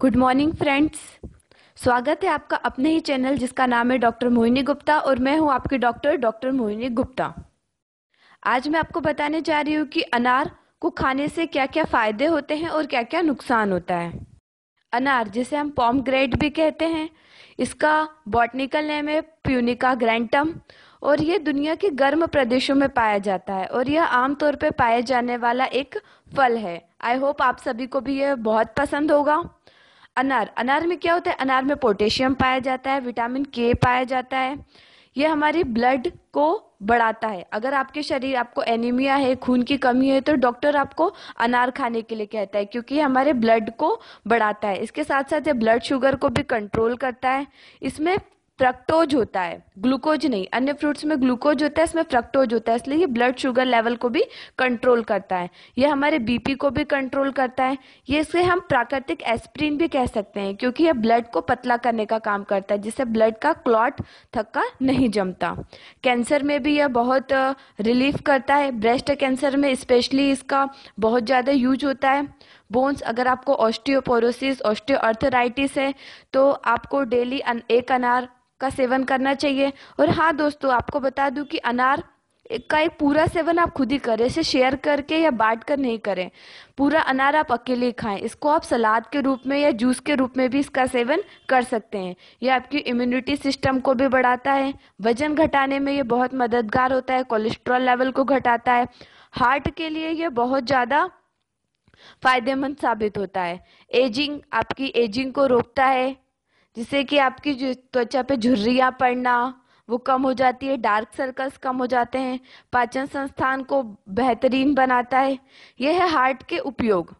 good morning friends स्वागत है आपका अपने ही चैनल जिसका नाम है डॉक्टर मोहिनी गुप्ता और मैं हूं आपकी डॉक्टर डॉक्टर मोहिनी गुप्ता आज मैं आपको बताने जा रही हूं कि अनार को खाने से क्या क्या फ़ायदे होते हैं और क्या क्या नुकसान होता है अनार जिसे हम पॉम ग्रेड भी कहते हैं इसका बॉटनिकल नेम है प्यूनिका ग्रैंडम और ये दुनिया के गर्म प्रदेशों में पाया जाता है और यह आमतौर पर पाए जाने वाला एक फल है आई होप आप सभी को भी यह बहुत पसंद होगा अनार अनार में क्या होता है अनार में पोटेशियम पाया जाता है विटामिन के पाया जाता है यह हमारी ब्लड को बढ़ाता है अगर आपके शरीर आपको एनीमिया है खून की कमी है तो डॉक्टर आपको अनार खाने के लिए कहता है क्योंकि हमारे ब्लड को बढ़ाता है इसके साथ साथ यह ब्लड शुगर को भी कंट्रोल करता है इसमें फ्रक्टोज होता है ग्लूकोज नहीं अन्य फ्रूट्स में ग्लूकोज होता है इसमें फ्रक्टोज होता है इसलिए ये ब्लड शुगर लेवल को भी कंट्रोल करता है ये हमारे बीपी को भी कंट्रोल करता है ये इसे हम प्राकृतिक एस्प्रिन भी कह सकते हैं क्योंकि ये ब्लड को पतला करने का काम करता है जिससे ब्लड का क्लॉट थक्का नहीं जमता कैंसर में भी यह बहुत रिलीफ करता है ब्रेस्ट कैंसर में स्पेशली इसका बहुत ज़्यादा यूज होता है बोन्स अगर आपको ऑस्टियोपोरोसिस ऑस्टियोआर्थराइटिस है तो आपको डेली एक अनार का सेवन करना चाहिए और हाँ दोस्तों आपको बता दूं कि अनार का एक पूरा सेवन आप खुद ही करें इसे शेयर करके या बांट कर नहीं करें पूरा अनार आप अकेले ही खाएं इसको आप सलाद के रूप में या जूस के रूप में भी इसका सेवन कर सकते हैं यह आपकी इम्यूनिटी सिस्टम को भी बढ़ाता है वजन घटाने में यह बहुत मददगार होता है कोलेस्ट्रॉल लेवल को घटाता है हार्ट के लिए यह बहुत ज़्यादा फायदेमंद साबित होता है एजिंग आपकी एजिंग को रोकता है जिससे कि आपकी त्वचा पे झुर्रियाँ पड़ना वो कम हो जाती है डार्क सर्कल्स कम हो जाते हैं पाचन संस्थान को बेहतरीन बनाता है यह है हार्ट के उपयोग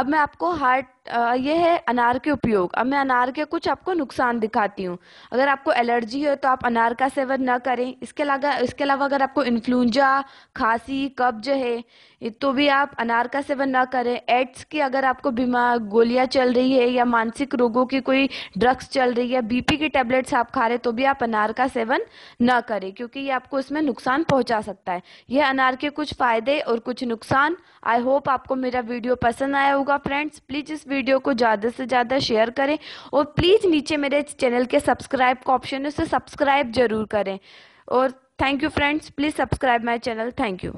अब मैं आपको हार्ट ये है अनार के उपयोग अब मैं अनार के कुछ आपको नुकसान दिखाती हूँ अगर आपको एलर्जी है तो आप अनार का सेवन न करें इसके अलावा इसके अलावा अगर आपको इन्फ्लुंजा खांसी कब्ज है तो भी आप अनार का सेवन न करें एड्स की अगर आपको बीमार गोलियाँ चल रही है या मानसिक रोगों की कोई ड्रग्स चल रही है बीपी की टेबलेट्स आप खा रहे तो भी आप अनार का सेवन न करें क्योंकि ये आपको इसमें नुकसान पहुँचा सकता है यह अनार के कुछ फ़ायदे और कुछ नुकसान आई होप आपको मेरा वीडियो पसंद आया होगा फ्रेंड्स प्लीज़ इस वीडियो को ज़्यादा से ज़्यादा शेयर करें और प्लीज़ नीचे मेरे चैनल के सब्सक्राइब का ऑप्शन है उसे सब्सक्राइब ज़रूर करें और thank you friends please subscribe my channel thank you